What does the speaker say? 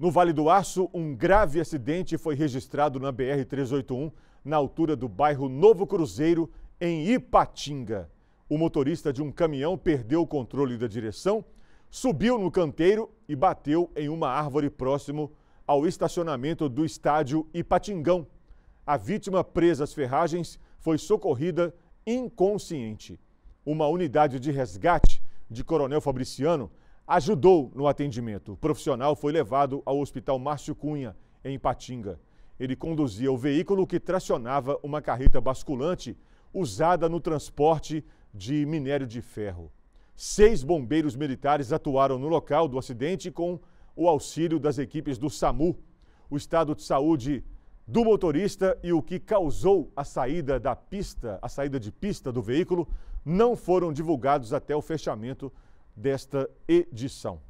No Vale do Aço, um grave acidente foi registrado na BR-381, na altura do bairro Novo Cruzeiro, em Ipatinga. O motorista de um caminhão perdeu o controle da direção, subiu no canteiro e bateu em uma árvore próximo ao estacionamento do estádio Ipatingão. A vítima, presa às ferragens, foi socorrida inconsciente. Uma unidade de resgate de Coronel Fabriciano ajudou no atendimento. O profissional foi levado ao Hospital Márcio Cunha, em Patinga. Ele conduzia o veículo que tracionava uma carreta basculante usada no transporte de minério de ferro. Seis bombeiros militares atuaram no local do acidente com o auxílio das equipes do SAMU. O estado de saúde do motorista e o que causou a saída da pista, a saída de pista do veículo, não foram divulgados até o fechamento desta edição.